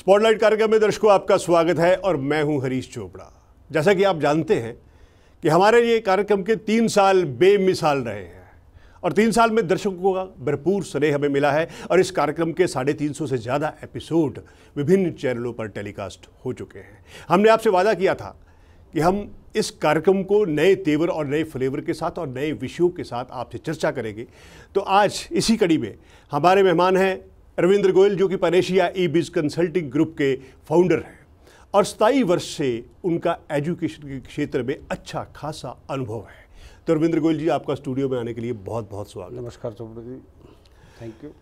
Spotlight कार्यक्रम में दर्शकों आपका स्वागत है और मैं हूं हरीश चोपड़ा जैसा कि आप जानते हैं कि हमारे ये कार्यक्रम के तीन साल बेमिसाल रहे हैं और तीन साल में दर्शकों का भरपूर स्नेह हमें मिला है और इस कार्यक्रम के साढ़े तीन सौ से ज़्यादा एपिसोड विभिन्न चैनलों पर टेलीकास्ट हो चुके हैं हमने आपसे वादा किया था कि हम इस कार्यक्रम को नए तेवर और नए फ्लेवर के साथ और नए विषयों के साथ आपसे चर्चा करेंगे तो आज इसी कड़ी में हमारे मेहमान हैं रविंद्र गोयल जो कि पनेशिया ई बिज कंसल्टिंग ग्रुप के फाउंडर हैं और सताई वर्ष से उनका एजुकेशन के क्षेत्र में अच्छा खासा अनुभव है तो रविंद्र गोयल जी आपका स्टूडियो में आने के लिए बहुत बहुत स्वागत नमस्कार जी thank you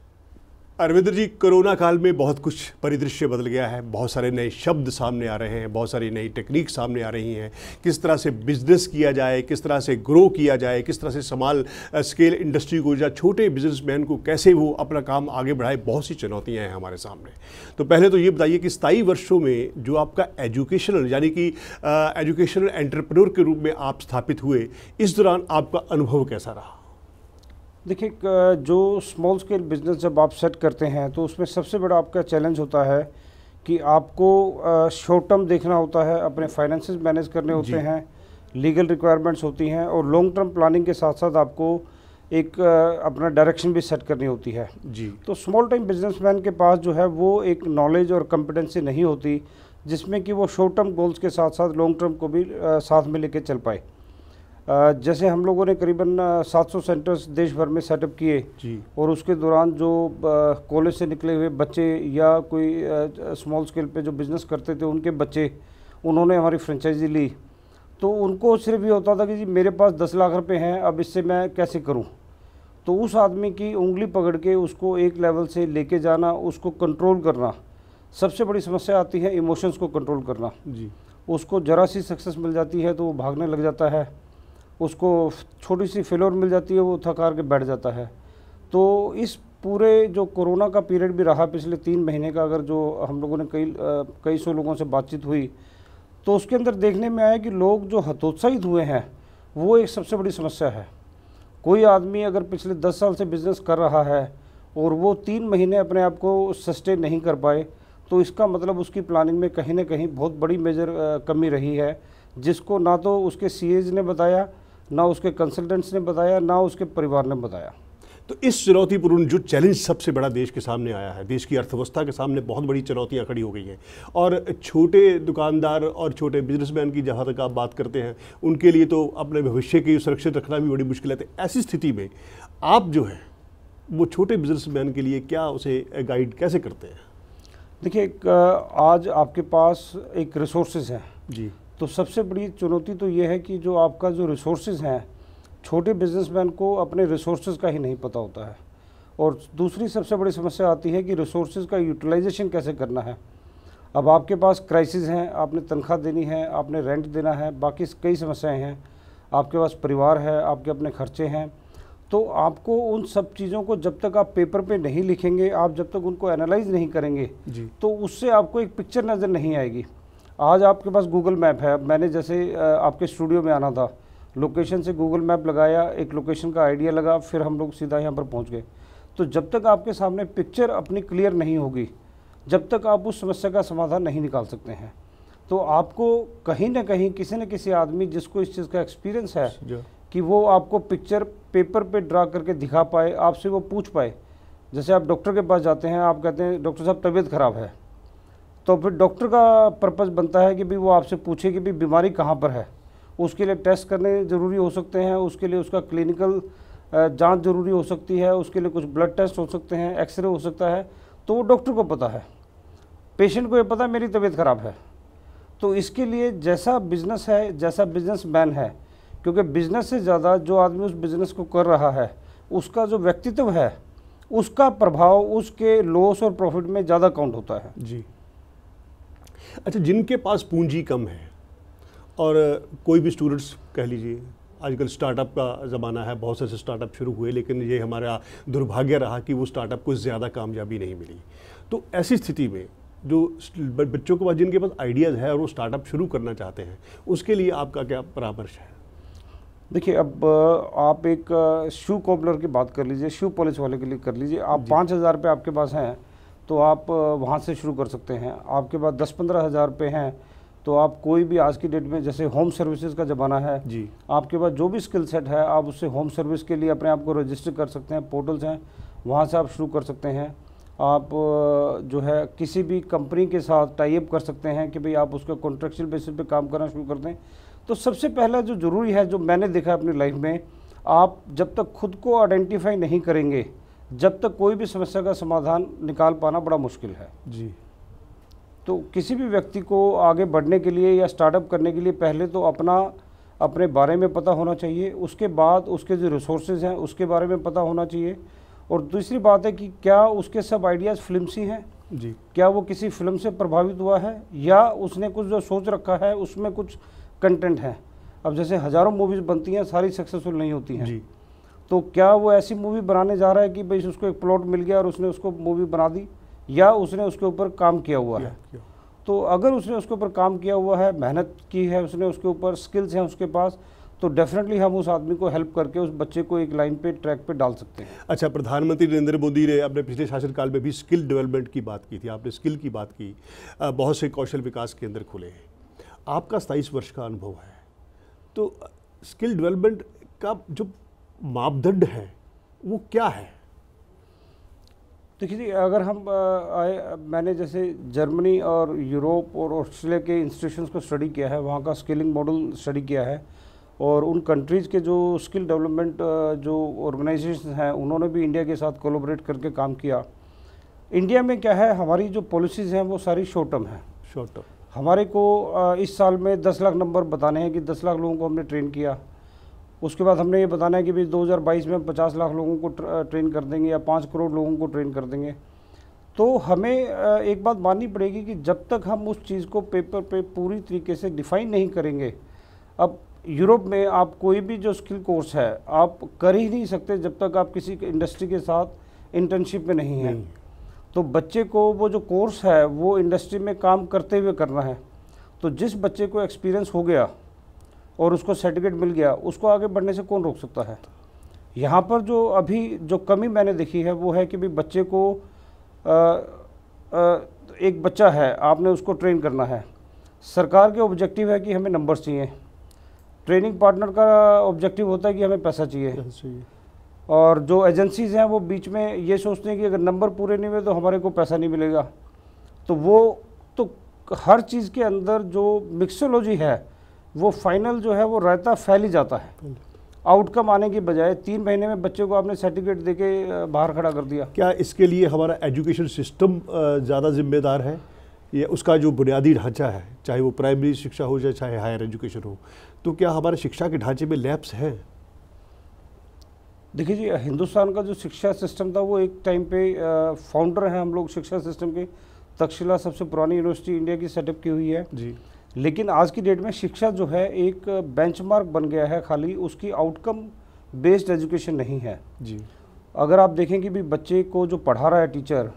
Arvind ji corona काल में बहुत कुछ परिदृश्य बदल गया है बहुत सारे नए शब्द सामने आ रहे हैं बहुत सारी नई टेक्निक सामने आ रही हैं किस तरह से बिजनेस किया जाए किस तरह से ग्रो किया जाए किस तरह से समाल स्केल इंडस्ट्री को या छोटे बिजनेसमैन को कैसे वो अपना काम आगे बढ़ाए बहुत सी चुनौतियाँ हैं हमारे सामने तो पहले तो ये बताइए कि स्थाई वर्षों में जो आपका एजुकेशनल यानी कि एजुकेशनल एंटरप्रनोर के रूप में आप स्थापित हुए इस दौरान आपका अनुभव कैसा रहा देखिए जो स्मॉल स्केल बिज़नेस जब आप सेट करते हैं तो उसमें सबसे बड़ा आपका चैलेंज होता है कि आपको शॉर्ट टर्म देखना होता है अपने फाइनेंसेस मैनेज करने होते हैं लीगल रिक्वायरमेंट्स होती हैं और लॉन्ग टर्म प्लानिंग के साथ साथ आपको एक अपना डायरेक्शन भी सेट करनी होती है जी तो स्मॉल टाइम बिजनेसमैन के पास जो है वो एक नॉलेज और कॉम्पिटेंसी नहीं होती जिसमें कि वो शॉर्ट टर्म गोल्स के साथ साथ लॉन्ग टर्म को भी साथ में लेके चल पाए जैसे हम लोगों ने करीबन 700 सेंटर्स देश भर में सेटअप किए और उसके दौरान जो कॉलेज से निकले हुए बच्चे या कोई स्मॉल स्केल पे जो बिज़नेस करते थे उनके बच्चे उन्होंने हमारी फ्रेंचाइजी ली तो उनको सिर्फ ये होता था कि जी मेरे पास दस लाख रुपए हैं अब इससे मैं कैसे करूँ तो उस आदमी की उंगली पकड़ के उसको एक लेवल से लेके जाना उसको कंट्रोल करना सबसे बड़ी समस्या आती है इमोशंस को कंट्रोल करना जी उसको ज़रा सी सक्सेस मिल जाती है तो वो भागने लग जाता है उसको छोटी सी फेलोर मिल जाती है वो थकार के बैठ जाता है तो इस पूरे जो कोरोना का पीरियड भी रहा पिछले तीन महीने का अगर जो हम लोगों ने कई कई सौ लोगों से बातचीत हुई तो उसके अंदर देखने में आया कि लोग जो हतोत्साहित हुए हैं वो एक सबसे बड़ी समस्या है कोई आदमी अगर पिछले दस साल से बिज़नेस कर रहा है और वो तीन महीने अपने आप को सस्टेन नहीं कर पाए तो इसका मतलब उसकी प्लानिंग में कहीं ना कहीं बहुत बड़ी मेजर कमी रही है जिसको ना तो उसके सी ने बताया ना उसके कंसल्टेंट्स ने बताया ना उसके परिवार ने बताया तो इस चुनौतीपूर्ण जो चैलेंज सबसे बड़ा देश के सामने आया है देश की अर्थव्यवस्था के सामने बहुत बड़ी चुनौतियाँ खड़ी हो गई हैं और छोटे दुकानदार और छोटे बिजनेसमैन की जहाँ तक आप बात करते हैं उनके लिए तो अपने भविष्य की सुरक्षित रखना भी बड़ी मुश्किल है तो ऐसी स्थिति में आप जो है वो छोटे बिजनेसमैन के लिए क्या उसे गाइड कैसे करते हैं देखिए आज आपके पास एक रिसोर्सेज हैं जी तो सबसे बड़ी चुनौती तो ये है कि जो आपका जो रिसोर्स हैं छोटे बिजनेसमैन को अपने रिसोर्स का ही नहीं पता होता है और दूसरी सबसे बड़ी समस्या आती है कि रिसोर्स का यूटिलाइजेशन कैसे करना है अब आपके पास क्राइसिस हैं आपने तनख्वाह देनी है आपने रेंट देना है बाकी कई समस्याएं हैं आपके पास परिवार है आपके अपने खर्चे हैं तो आपको उन सब चीज़ों को जब तक आप पेपर पे नहीं लिखेंगे आप जब तक उनको एनालाइज नहीं करेंगे तो उससे आपको एक पिक्चर नज़र नहीं आएगी आज आपके पास गूगल मैप है मैंने जैसे आपके स्टूडियो में आना था लोकेशन से गूगल मैप लगाया एक लोकेशन का आइडिया लगा फिर हम लोग सीधा यहाँ पर पहुँच गए तो जब तक आपके सामने पिक्चर अपनी क्लियर नहीं होगी जब तक आप उस समस्या का समाधान नहीं निकाल सकते हैं तो आपको कहीं ना कहीं किसी न किसी आदमी जिसको इस चीज़ का एक्सपीरियंस है कि वो आपको पिक्चर पेपर पे ड्रा करके दिखा पाए आपसे वो पूछ पाए जैसे आप डॉक्टर के पास जाते हैं आप कहते हैं डॉक्टर साहब तबीयत ख़राब है तो फिर डॉक्टर का पर्पज़ बनता है कि भी वो आपसे पूछे कि भी बीमारी कहाँ पर है उसके लिए टेस्ट करने ज़रूरी हो सकते हैं उसके लिए उसका क्लिनिकल जांच ज़रूरी हो सकती है उसके लिए कुछ ब्लड टेस्ट हो सकते हैं एक्सरे हो सकता है तो वो डॉक्टर को पता है पेशेंट को ये पता है मेरी तबीयत ख़राब है तो इसके लिए जैसा बिज़नेस है जैसा बिज़नेस मैन है क्योंकि बिज़नेस से ज़्यादा जो आदमी उस बिज़नेस को कर रहा है उसका जो व्यक्तित्व है उसका प्रभाव उसके लॉस और प्रॉफिट में ज़्यादा काउंट होता है जी अच्छा जिनके पास पूंजी कम है और कोई भी स्टूडेंट्स कह लीजिए आजकल स्टार्टअप का ज़माना है बहुत से स्टार्टअप शुरू हुए लेकिन ये हमारा दुर्भाग्य रहा कि वो स्टार्टअप को ज़्यादा कामयाबी नहीं मिली तो ऐसी स्थिति में जो बच्चों के पास जिनके पास आइडियाज़ है और वो स्टार्टअप शुरू करना चाहते हैं उसके लिए आपका क्या परामर्श है देखिए अब आप एक शू कॉपलर की बात कर लीजिए शू पॉलिश वाले के लिए कर लीजिए आप पाँच हज़ार रुपये आपके पास हैं तो आप वहाँ से शुरू कर सकते हैं आपके पास दस पंद्रह हज़ार रुपये हैं तो आप कोई भी आज की डेट में जैसे होम सर्विसेज का ज़माना है जी आपके पास जो भी स्किल सेट है आप उससे होम सर्विस के लिए अपने आप को रजिस्टर कर सकते हैं पोर्टल्स हैं वहाँ से आप शुरू कर सकते हैं आप जो है किसी भी कंपनी के साथ टाइप कर सकते हैं कि भाई आप उसका कॉन्ट्रेक्चुअल बेसिस पे काम करना शुरू कर दें तो सबसे पहला जो ज़रूरी है जो मैंने देखा अपनी लाइफ में आप जब तक खुद को आइडेंटिफाई नहीं करेंगे जब तक कोई भी समस्या का समाधान निकाल पाना बड़ा मुश्किल है जी तो किसी भी व्यक्ति को आगे बढ़ने के लिए या स्टार्टअप करने के लिए पहले तो अपना अपने बारे में पता होना चाहिए उसके बाद उसके जो रिसोर्सेज हैं उसके बारे में पता होना चाहिए और दूसरी बात है कि क्या उसके सब आइडियाज़ फिल्म सी हैं जी क्या वो किसी फिल्म से प्रभावित हुआ है या उसने कुछ जो सोच रखा है उसमें कुछ कंटेंट है अब जैसे हज़ारों मूवीज़ बनती हैं सारी सक्सेसफुल नहीं होती हैं जी तो क्या वो ऐसी मूवी बनाने जा रहा है कि भाई उसको एक प्लॉट मिल गया और उसने उसको मूवी बना दी या उसने उसके ऊपर काम किया हुआ है तो अगर उसने उसके ऊपर काम किया हुआ है मेहनत की है उसने उसके ऊपर स्किल्स हैं उसके पास तो डेफिनेटली हम उस आदमी को हेल्प करके उस बच्चे को एक लाइन पे ट्रैक पे डाल सकते हैं अच्छा प्रधानमंत्री नरेंद्र मोदी ने अपने पिछले शासनकाल में भी स्किल डेवलपमेंट की बात की थी आपने स्किल की बात की बहुत से कौशल विकास केंद्र खुले हैं आपका सताईस वर्ष का अनुभव है तो स्किल डेवलपमेंट का जो मापदंड हैं वो क्या है देखिए अगर हम आए मैंने जैसे जर्मनी और यूरोप और ऑस्ट्रेलिया के इंस्टीट्यूशन को स्टडी किया है वहाँ का स्किलिंग मॉडल स्टडी किया है और उन कंट्रीज़ के जो स्किल डेवलपमेंट जो ऑर्गेनाइजेशन हैं उन्होंने भी इंडिया के साथ कोलोबरेट करके काम किया इंडिया में क्या है हमारी जो पॉलिसीज़ हैं वो सारी शॉर्ट टर्म है शॉर्ट टर्म हमारे को इस साल में दस लाख नंबर बताने हैं कि दस लाख लोगों को हमने ट्रेन किया उसके बाद हमने ये बताना है कि भाई 2022 में 50 लाख लोगों को ट्रेन कर देंगे या 5 करोड़ लोगों को ट्रेन कर देंगे तो हमें एक बात माननी पड़ेगी कि जब तक हम उस चीज़ को पेपर पे पूरी तरीके से डिफ़ाइन नहीं करेंगे अब यूरोप में आप कोई भी जो स्किल कोर्स है आप कर ही नहीं सकते जब तक आप किसी इंडस्ट्री के साथ इंटर्नशिप में नहीं हैं तो बच्चे को वो जो कोर्स है वो इंडस्ट्री में काम करते हुए करना है तो जिस बच्चे को एक्सपीरियंस हो गया और उसको सर्टिफिकेट मिल गया उसको आगे बढ़ने से कौन रोक सकता है यहाँ पर जो अभी जो कमी मैंने देखी है वो है कि भाई बच्चे को आ, आ, एक बच्चा है आपने उसको ट्रेन करना है सरकार के ऑब्जेक्टिव है कि हमें नंबर्स चाहिए ट्रेनिंग पार्टनर का ऑब्जेक्टिव होता है कि हमें पैसा चाहिए और जो एजेंसीज़ हैं वो बीच में ये सोचते हैं कि अगर नंबर पूरे नहीं हुए तो हमारे को पैसा नहीं मिलेगा तो वो तो हर चीज़ के अंदर जो मिक्सोलॉजी है वो फाइनल जो है वो रहता फैल ही जाता है आउटकम आने की बजाय तीन महीने में बच्चे को आपने सर्टिफिकेट दे के बाहर खड़ा कर दिया क्या इसके लिए हमारा एजुकेशन सिस्टम ज़्यादा जिम्मेदार है या उसका जो बुनियादी ढांचा है चाहे वो प्राइमरी शिक्षा हो या चाहे हायर एजुकेशन हो तो क्या हमारे शिक्षा के ढांचे में लैप्स हैं देखिए जी हिंदुस्तान का जो शिक्षा सिस्टम था वो एक टाइम पे फाउंडर हैं हम लोग शिक्षा सिस्टम के तक्षशिला सबसे पुरानी यूनिवर्सिटी इंडिया की सेटअप की हुई है जी लेकिन आज की डेट में शिक्षा जो है एक बेंचमार्क बन गया है खाली उसकी आउटकम बेस्ड एजुकेशन नहीं है जी अगर आप देखें कि भी बच्चे को जो पढ़ा रहा है टीचर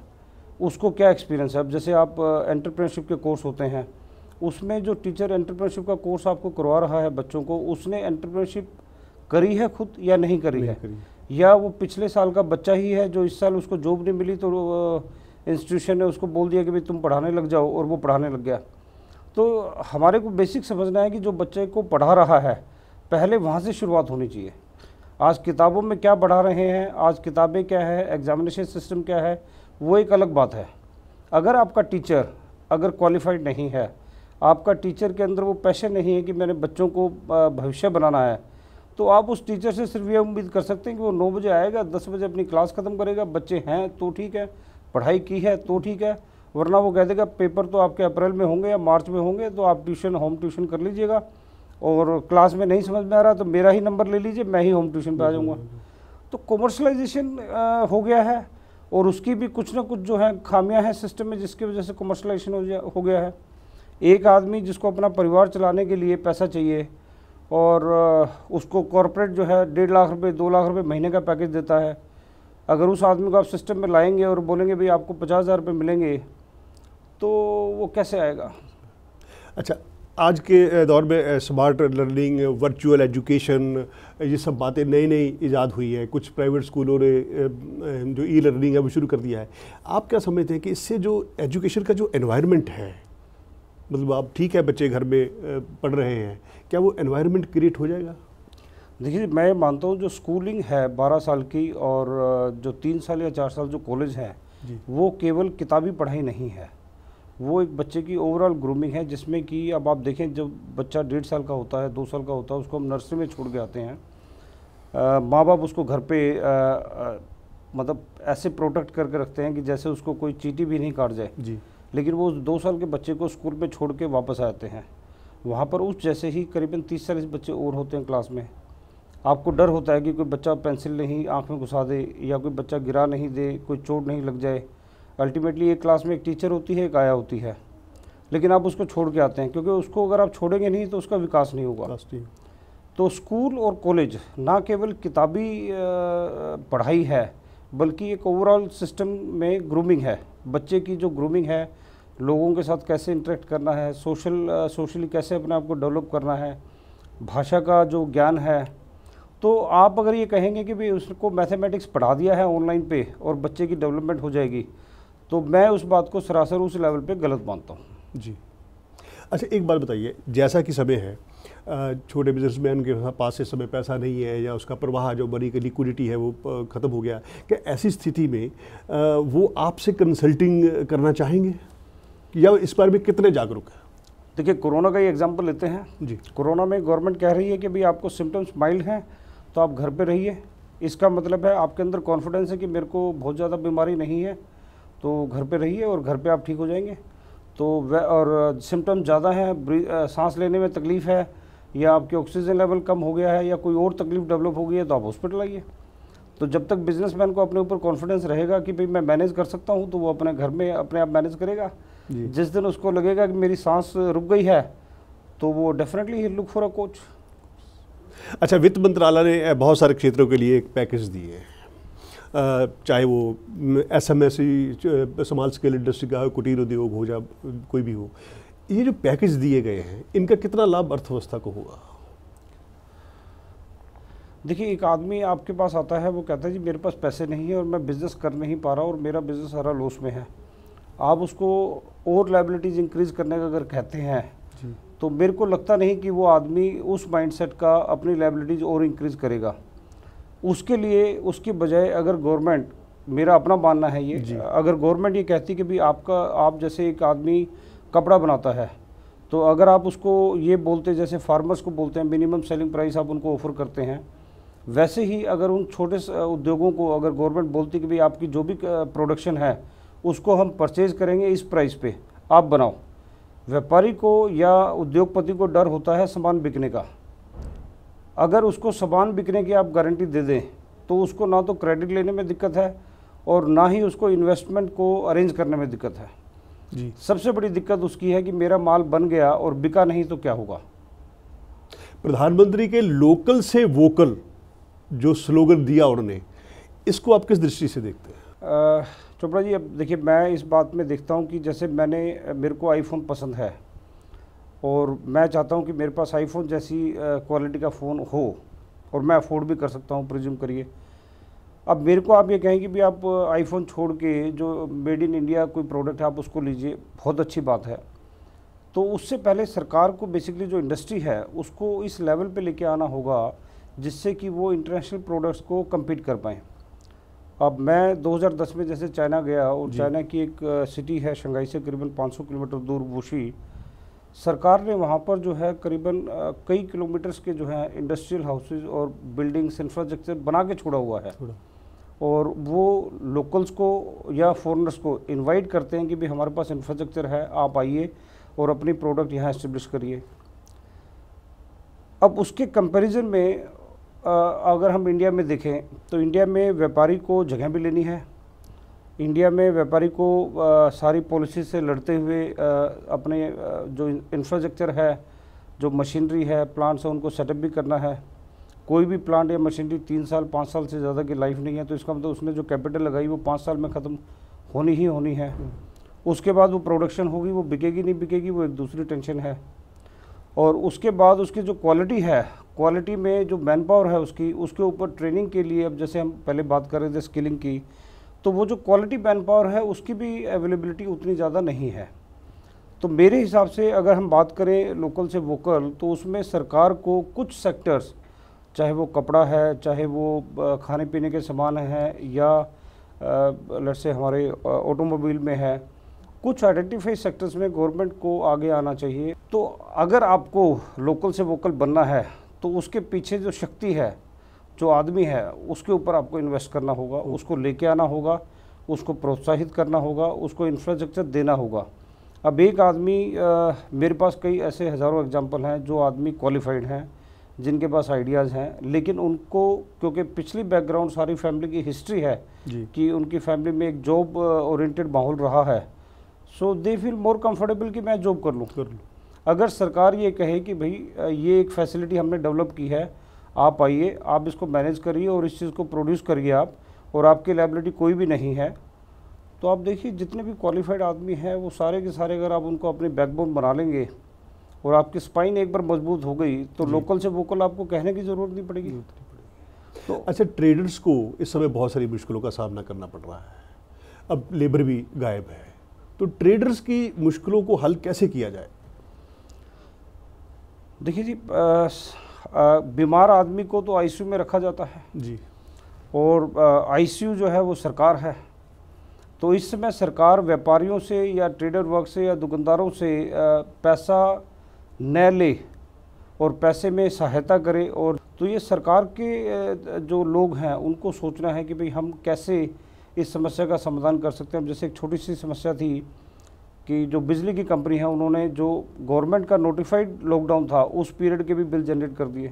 उसको क्या एक्सपीरियंस है अब जैसे आप एंटरप्रेन्योरशिप के कोर्स होते हैं उसमें जो टीचर एंटरप्रेन्योरशिप का कोर्स आपको करवा रहा है बच्चों को उसने एंटरप्रेन्योरशिप करी है खुद या नहीं करी नहीं है करी। या वो पिछले साल का बच्चा ही है जो इस साल उसको जॉब नहीं मिली तो इंस्टीट्यूशन ने उसको बोल दिया कि भाई तुम पढ़ाने लग जाओ और वो पढ़ाने लग गया तो हमारे को बेसिक समझना है कि जो बच्चे को पढ़ा रहा है पहले वहाँ से शुरुआत होनी चाहिए आज किताबों में क्या पढ़ा रहे हैं आज किताबें क्या है एग्जामिनेशन सिस्टम क्या है वो एक अलग बात है अगर आपका टीचर अगर क्वालिफाइड नहीं है आपका टीचर के अंदर वो पैशन नहीं है कि मैंने बच्चों को भविष्य बनाना है तो आप उस टीचर से सिर्फ ये उम्मीद कर सकते हैं कि वो नौ बजे आएगा दस बजे अपनी क्लास ख़त्म करेगा बच्चे हैं तो ठीक है पढ़ाई की है तो ठीक है वरना वो कह देगा पेपर तो आपके अप्रैल में होंगे या मार्च में होंगे तो आप ट्यूशन होम ट्यूशन कर लीजिएगा और क्लास में नहीं समझ में आ रहा तो मेरा ही नंबर ले लीजिए मैं ही होम ट्यूशन पर आ जाऊँगा तो कॉमर्शलाइजेशन हो गया है और उसकी भी कुछ ना कुछ जो है खामियां हैं सिस्टम में जिसकी वजह से कमर्शलाइजेशन हो गया है एक आदमी जिसको अपना परिवार चलाने के लिए पैसा चाहिए और उसको कॉरपोरेट जो है डेढ़ लाख रुपए दो लाख रुपए महीने का पैकेज देता है अगर उस आदमी को आप सिस्टम में लाएंगे और बोलेंगे भाई आपको पचास हज़ार रुपये मिलेंगे तो वो कैसे आएगा अच्छा आज के दौर में स्मार्ट लर्निंग वर्चुअल एजुकेशन ये सब बातें नई नई ईजाद हुई है कुछ प्राइवेट स्कूलों ने जो ई लर्निंग है वो शुरू कर दिया है आप क्या समझते हैं कि इससे जो एजुकेशन का जो एनवायरनमेंट है मतलब आप ठीक है बच्चे घर में पढ़ रहे हैं क्या वो एनवायरनमेंट क्रिएट हो जाएगा देखिए मैं मानता हूँ जो स्कूलिंग है बारह साल की और जो तीन साल या चार साल जो कॉलेज है वो केवल किताबी पढ़ाई नहीं है वो एक बच्चे की ओवरऑल ग्रूमिंग है जिसमें कि अब आप देखें जब बच्चा डेढ़ साल का होता है दो साल का होता है उसको हम नर्सरी में छोड़ के आते हैं माँ बाप उसको घर पे आ, आ, मतलब ऐसे प्रोटेक्ट करके रखते हैं कि जैसे उसको कोई चीटी भी नहीं काट जाए जी लेकिन वो उस दो साल के बच्चे को स्कूल में छोड़ के वापस आते हैं वहाँ पर उस जैसे ही करीबन तीस चालीस बच्चे और होते हैं क्लास में आपको डर होता है कि कोई बच्चा पेंसिल नहीं आँख में घुसा दे या कोई बच्चा गिरा नहीं दे कोई चोट नहीं लग जाए अल्टीमेटली एक क्लास में एक टीचर होती है एक आया होती है लेकिन आप उसको छोड़ के आते हैं क्योंकि उसको अगर आप छोड़ेंगे नहीं तो उसका विकास नहीं होगा तो स्कूल और कॉलेज ना केवल किताबी पढ़ाई है बल्कि एक ओवरऑल सिस्टम में ग्रूमिंग है बच्चे की जो ग्रूमिंग है लोगों के साथ कैसे इंटरेक्ट करना है सोशल सोशली कैसे अपने आप को डेवलप करना है भाषा का जो ज्ञान है तो आप अगर ये कहेंगे कि भाई उसको मैथमेटिक्स पढ़ा दिया है ऑनलाइन पे और बच्चे की डेवलपमेंट हो जाएगी तो मैं उस बात को सरासर उस लेवल पे गलत मानता हूँ जी अच्छा एक बात बताइए जैसा कि समय है छोटे बिजनेसमैन के पास से समय पैसा नहीं है या उसका प्रवाह जो बड़ी की लिक्विडिटी है वो ख़त्म हो गया क्या ऐसी स्थिति में वो आपसे कंसल्टिंग करना चाहेंगे या इस बारे में कितने जागरूक हैं देखिए कोरोना का ही एग्जाम्पल लेते हैं जी कोरोना में गवर्नमेंट कह रही है कि भाई आपको सिम्टम्स माइल्ड हैं तो आप घर पर रहिए इसका मतलब है आपके अंदर कॉन्फिडेंस है कि मेरे को बहुत ज़्यादा बीमारी नहीं है तो घर पे रहिए और घर पे आप ठीक हो जाएंगे तो और सिम्टम ज़्यादा है सांस लेने में तकलीफ़ है या आपके ऑक्सीजन लेवल कम हो गया है या कोई और तकलीफ डेवलप हो गई है तो आप हॉस्पिटल आइए तो जब तक बिजनेसमैन को अपने ऊपर कॉन्फिडेंस रहेगा कि भाई मैं मैनेज कर सकता हूँ तो वो अपने घर में अपने आप मैनेज करेगा जिस दिन उसको लगेगा कि मेरी सांस रुक गई है तो वो definitely look for a coach अच्छा वित्त मंत्रालय ने बहुत सारे क्षेत्रों के लिए एक पैकेज दिए चाहे वो S M S small scale industry का हो कुटीर उद्योग हो या कोई भी हो ये जो पैकेज दिए गए हैं इनका कितना लाभ अर्थव्यवस्था को होगा देखिए एक आदमी आपके पास आता है वो कहता है जी मेरे पास पैसे नहीं है और मैं बिज़नेस कर नहीं पा रहा और मेरा बिज़नेस सारा लॉस में है आप उसको और लाइबिलिटीज़ इंक्रीज़ करने का अगर कहते हैं तो मेरे को लगता नहीं कि वो आदमी उस माइंडसेट का अपनी लाइबिलिटीज़ और इंक्रीज़ करेगा उसके लिए उसकी बजाय अगर गवर्नमेंट मेरा अपना मानना है ये अगर गवर्नमेंट ये कहती कि भाई आपका आप जैसे एक आदमी कपड़ा बनाता है तो अगर आप उसको ये बोलते जैसे फार्मर्स को बोलते हैं मिनिमम सेलिंग प्राइस आप उनको ऑफ़र करते हैं वैसे ही अगर उन छोटे उद्योगों को अगर गवर्नमेंट बोलती कि भाई आपकी जो भी प्रोडक्शन है उसको हम परचेज़ करेंगे इस प्राइस पे आप बनाओ व्यापारी को या उद्योगपति को डर होता है सामान बिकने का अगर उसको सामान बिकने की आप गारंटी दे दें तो उसको ना तो क्रेडिट लेने में दिक्कत है और ना ही उसको इन्वेस्टमेंट को अरेंज करने में दिक्कत है जी सबसे बड़ी दिक्कत उसकी है कि मेरा माल बन गया और बिका नहीं तो क्या होगा प्रधानमंत्री के लोकल से वोकल जो स्लोगन दिया उन्होंने इसको आप किस दृष्टि से देखते हैं चोपड़ा जी अब देखिए मैं इस बात में देखता हूँ कि जैसे मैंने मेरे को आईफोन पसंद है और मैं चाहता हूँ कि मेरे पास आईफोन जैसी क्वालिटी का फ़ोन हो और मैं अफोर्ड भी कर सकता हूँ प्रिज्यूम करिए अब मेरे को आप ये कहेंगे भी आप आईफोन छोड़ के जो मेड इन इंडिया कोई प्रोडक्ट है आप उसको लीजिए बहुत अच्छी बात है तो उससे पहले सरकार को बेसिकली जो इंडस्ट्री है उसको इस लेवल पे लेके आना होगा जिससे कि वो इंटरनेशनल प्रोडक्ट्स को कम्पीट कर पाएँ अब मैं 2010 में जैसे चाइना गया और चाइना की एक सिटी है शंघाई से करीबन 500 किलोमीटर दूर बूशी सरकार ने वहाँ पर जो है करीबन कई किलोमीटर्स के जो है इंडस्ट्रियल हाउसेज और बिल्डिंग्स इंफ्रास्ट्रक्चर बना के छोड़ा हुआ है और वो लोकल्स को या फॉरनर्स को इनवाइट करते हैं कि भी हमारे पास इंफ्रास्ट्रक्चर है आप आइए और अपनी प्रोडक्ट यहाँ इस्टेब्लिश करिए अब उसके कंपैरिजन में अगर हम इंडिया में देखें तो इंडिया में व्यापारी को जगह भी लेनी है इंडिया में व्यापारी को आ, सारी पॉलिसी से लड़ते हुए आ, अपने आ, जो इंफ्रास्ट्रक्चर है जो मशीनरी है प्लांट्स है उनको सेटअप भी करना है कोई भी प्लांट या मशीनरी तीन साल पाँच साल से ज़्यादा की लाइफ नहीं है तो इसका मतलब उसने जो कैपिटल लगाई वो पाँच साल में ख़त्म होनी ही होनी है हम्म। उसके बाद वो प्रोडक्शन होगी वो बिकेगी नहीं बिकेगी वो एक दूसरी टेंशन है और उसके बाद उसकी जो क्वालिटी है क्वालिटी में जो मैन पावर है उसकी उसके ऊपर ट्रेनिंग के लिए अब जैसे हम पहले बात कर रहे थे स्किलिंग की तो वो जो क्वालिटी मैन पावर है उसकी भी अवेलेबिलिटी उतनी ज़्यादा नहीं है तो मेरे हिसाब से अगर हम बात करें लोकल से वोकल तो उसमें सरकार को कुछ सेक्टर्स चाहे वो कपड़ा है चाहे वो खाने पीने के सामान हैं या लट से हमारे ऑटोमोबाइल में है कुछ आइडेंटिफाई सेक्टर्स में गवर्नमेंट को आगे आना चाहिए तो अगर आपको लोकल से वोकल बनना है तो उसके पीछे जो शक्ति है जो आदमी है उसके ऊपर आपको इन्वेस्ट करना होगा हम्म। उसको लेके आना होगा उसको प्रोत्साहित करना होगा उसको इंफ्रास्ट्रक्चर देना होगा अब एक आदमी मेरे पास कई ऐसे हज़ारों एग्जाम्पल हैं जो आदमी क्वालिफाइड हैं जिनके पास आइडियाज़ हैं लेकिन उनको क्योंकि पिछली बैकग्राउंड सारी फैमिली की हिस्ट्री है कि उनकी फैमिली में एक जॉब ओरिएंटेड माहौल रहा है सो दे फील मोर कंफर्टेबल कि मैं जॉब कर लूँ कर लूँ अगर सरकार ये कहे कि भाई ये एक फैसिलिटी हमने डेवलप की है आप आइए आप इसको मैनेज करिए और इस चीज़ को प्रोड्यूस करिए आप और आपकी लाइबिलिटी कोई भी नहीं है तो आप देखिए जितने भी क्वालिफाइड आदमी हैं वो सारे के सारे अगर आप उनको अपनी बैकबोन बना लेंगे और आपकी स्पाइन एक बार मजबूत हो गई तो लोकल से वोकल आपको कहने की ज़रूरत नहीं पड़ेगी तो अच्छा ट्रेडर्स को इस समय बहुत सारी मुश्किलों का सामना करना पड़ रहा है अब लेबर भी गायब है तो ट्रेडर्स की मुश्किलों को हल कैसे किया जाए देखिए जी बीमार आदमी को तो आईसीयू में रखा जाता है जी और आईसीयू जो है वो सरकार है तो इस समय सरकार व्यापारियों से या ट्रेडर वर्क से या दुकानदारों से आ, पैसा न ले और पैसे में सहायता करे और तो ये सरकार के जो लोग हैं उनको सोचना है कि भाई हम कैसे इस समस्या का समाधान कर सकते हैं जैसे एक छोटी सी समस्या थी कि जो बिजली की कंपनी है उन्होंने जो गवर्नमेंट का नोटिफाइड लॉकडाउन था उस पीरियड के भी बिल जनरेट कर दिए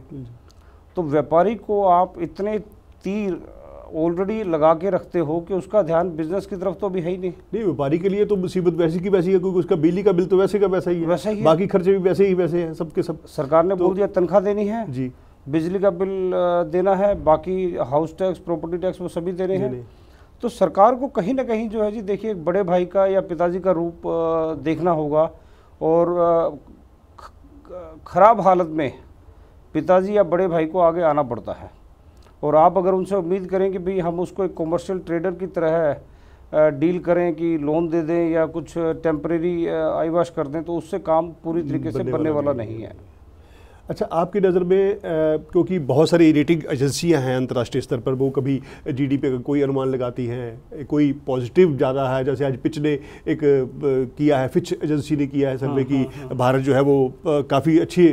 तो व्यापारी को आप इतने तीर ऑलरेडी लगा के रखते हो कि उसका ध्यान बिजनेस की तरफ तो अभी है ही नहीं नहीं व्यापारी के लिए तो मुसीबत वैसी की वैसी है क्योंकि उसका बिजली का बिल तो वैसे का वैसा ही है वैसा ही बाकी खर्चे भी वैसे ही वैसे हैं सबके सब सरकार ने तो, बोल दिया तनख्वाह देनी है जी बिजली का बिल देना है बाकी हाउस टैक्स प्रॉपर्टी टैक्स वो सभी दे रहे हैं तो सरकार को कहीं ना कहीं जो है जी देखिए बड़े भाई का या पिताजी का रूप देखना होगा और ख़राब हालत में पिताजी या बड़े भाई को आगे आना पड़ता है और आप अगर उनसे उम्मीद करें कि भाई हम उसको एक कॉमर्शियल ट्रेडर की तरह डील करें कि लोन दे दें या कुछ टेम्प्रेरी आईवाश कर दें तो उससे काम पूरी तरीके से बनने वाला नहीं है अच्छा आपकी नज़र में क्योंकि बहुत सारी रेटिंग एजेंसियां हैं अंतर्राष्ट्रीय स्तर पर वो कभी जीडीपी का कोई अनुमान लगाती हैं कोई पॉजिटिव ज़्यादा है जैसे आज पिच ने एक किया है फिच एजेंसी ने किया है हाँ, सर्वे की हाँ, हाँ। भारत जो है वो काफ़ी अच्छी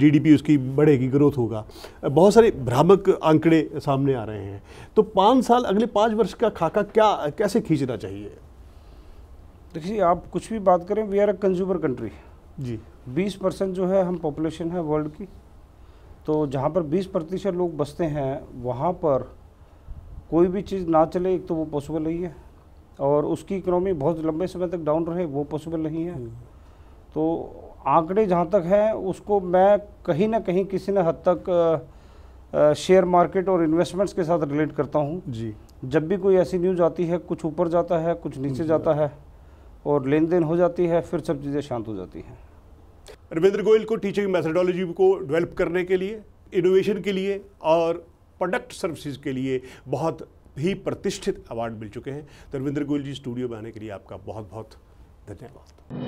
जीडीपी उसकी बढ़ेगी ग्रोथ होगा बहुत सारे भ्रामक आंकड़े सामने आ रहे हैं तो पाँच साल अगले पाँच वर्ष का खाका क्या कैसे खींचना चाहिए देखिए आप कुछ भी बात करें we are a consumer country जी 20 परसेंट जो है हम पॉपुलेशन है वर्ल्ड की तो जहाँ पर 20 प्रतिशत लोग बसते हैं वहाँ पर कोई भी चीज़ ना चले एक तो वो पॉसिबल नहीं है और उसकी इकोनॉमी बहुत लंबे समय तक डाउन रहे वो पॉसिबल नहीं है हम्म। तो आंकड़े जहाँ तक हैं उसको मैं कहीं ना कहीं किसी न हद तक शेयर मार्केट और इन्वेस्टमेंट्स के साथ रिलेट करता हूँ जी जब भी कोई ऐसी न्यूज़ आती है कुछ ऊपर जाता है कुछ नीचे हम्म। जाता है और लेन देन हो जाती है फिर सब चीज़ें शांत हो जाती हैं रविंद्र गोयल को टीचिंग मैथडोलॉजी को डेवलप करने के लिए इनोवेशन के लिए और प्रोडक्ट सर्विसेज के लिए बहुत ही प्रतिष्ठित अवार्ड मिल चुके हैं तो रविंद्र गोयल जी स्टूडियो में आने के लिए आपका बहुत बहुत धन्यवाद